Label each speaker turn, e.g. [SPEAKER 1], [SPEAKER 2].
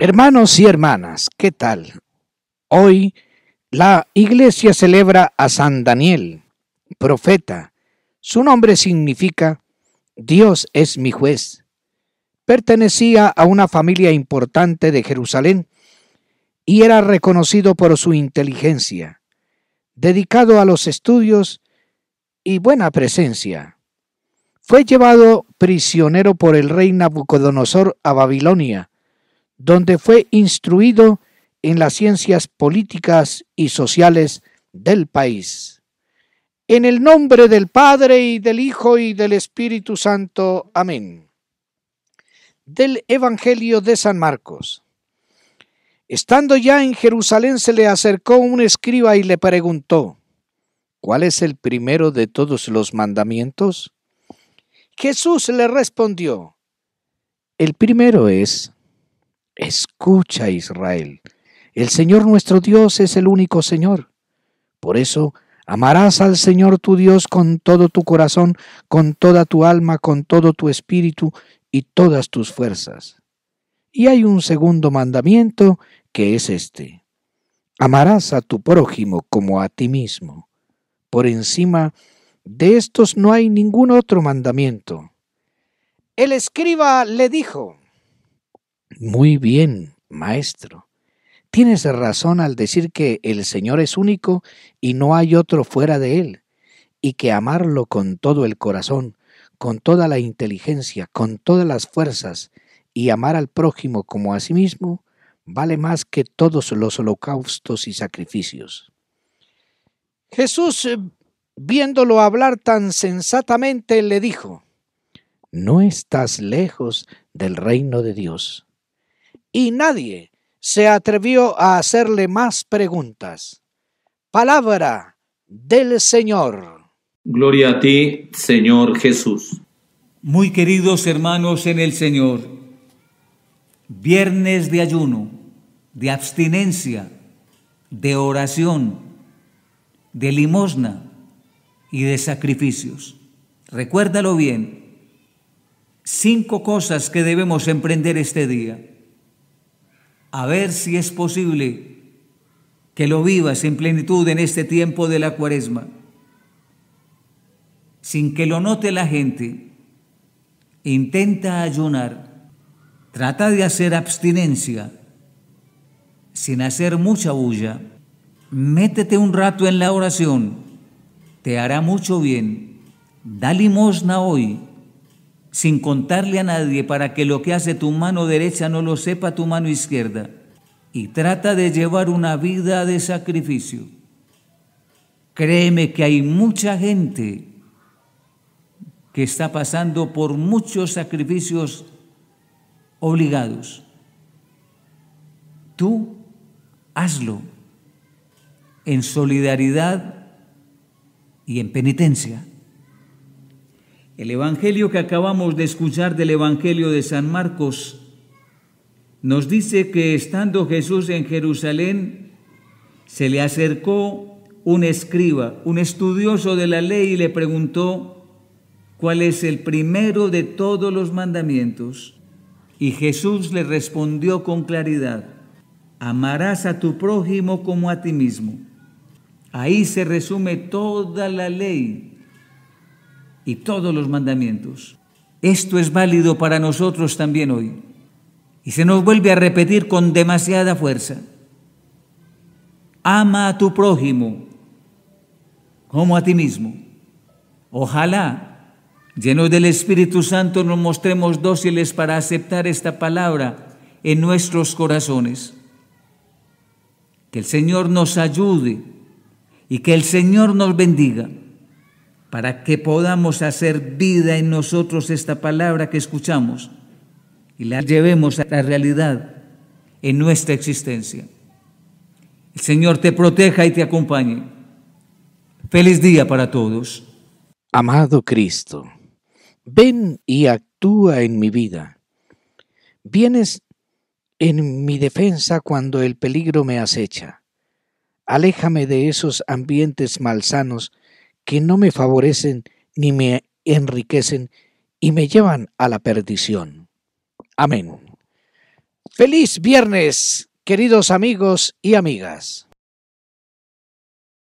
[SPEAKER 1] Hermanos y hermanas, ¿qué tal? Hoy la iglesia celebra a San Daniel, profeta. Su nombre significa Dios es mi juez. Pertenecía a una familia importante de Jerusalén y era reconocido por su inteligencia, dedicado a los estudios y buena presencia. Fue llevado prisionero por el rey Nabucodonosor a Babilonia, donde fue instruido en las ciencias políticas y sociales del país. En el nombre del Padre y del Hijo y del Espíritu Santo. Amén. Del Evangelio de San Marcos. Estando ya en Jerusalén se le acercó un escriba y le preguntó, ¿cuál es el primero de todos los mandamientos? Jesús le respondió, el primero es, Escucha Israel, el Señor nuestro Dios es el único Señor. Por eso, amarás al Señor tu Dios con todo tu corazón, con toda tu alma, con todo tu espíritu y todas tus fuerzas. Y hay un segundo mandamiento que es este. Amarás a tu prójimo como a ti mismo. Por encima de estos no hay ningún otro mandamiento. El escriba le dijo, muy bien, maestro. Tienes razón al decir que el Señor es único y no hay otro fuera de Él, y que amarlo con todo el corazón, con toda la inteligencia, con todas las fuerzas, y amar al prójimo como a sí mismo, vale más que todos los holocaustos y sacrificios. Jesús, viéndolo hablar tan sensatamente, le dijo, No estás lejos del reino de Dios y nadie se atrevió a hacerle más preguntas. Palabra del Señor.
[SPEAKER 2] Gloria a ti, Señor Jesús. Muy queridos hermanos en el Señor, viernes de ayuno, de abstinencia, de oración, de limosna y de sacrificios. Recuérdalo bien, cinco cosas que debemos emprender este día a ver si es posible que lo vivas en plenitud en este tiempo de la cuaresma, sin que lo note la gente. Intenta ayunar, trata de hacer abstinencia, sin hacer mucha bulla, métete un rato en la oración, te hará mucho bien, da limosna hoy, sin contarle a nadie para que lo que hace tu mano derecha no lo sepa tu mano izquierda. Y trata de llevar una vida de sacrificio. Créeme que hay mucha gente que está pasando por muchos sacrificios obligados. Tú hazlo en solidaridad y en penitencia. El Evangelio que acabamos de escuchar del Evangelio de San Marcos nos dice que estando Jesús en Jerusalén, se le acercó un escriba, un estudioso de la ley, y le preguntó cuál es el primero de todos los mandamientos. Y Jesús le respondió con claridad, amarás a tu prójimo como a ti mismo. Ahí se resume toda la ley, y todos los mandamientos. Esto es válido para nosotros también hoy. Y se nos vuelve a repetir con demasiada fuerza. Ama a tu prójimo como a ti mismo. Ojalá, llenos del Espíritu Santo, nos mostremos dóciles para aceptar esta palabra en nuestros corazones. Que el Señor nos ayude y que el Señor nos bendiga para que podamos hacer vida en nosotros esta palabra que escuchamos y la llevemos a la realidad en nuestra existencia. El Señor te proteja y te acompañe. Feliz día para todos. Amado Cristo, ven y actúa
[SPEAKER 1] en mi vida. Vienes en mi defensa cuando el peligro me acecha. Aléjame de esos ambientes malsanos que no me favorecen ni me enriquecen y me llevan a la
[SPEAKER 2] perdición.
[SPEAKER 1] Amén. Feliz viernes, queridos amigos y amigas.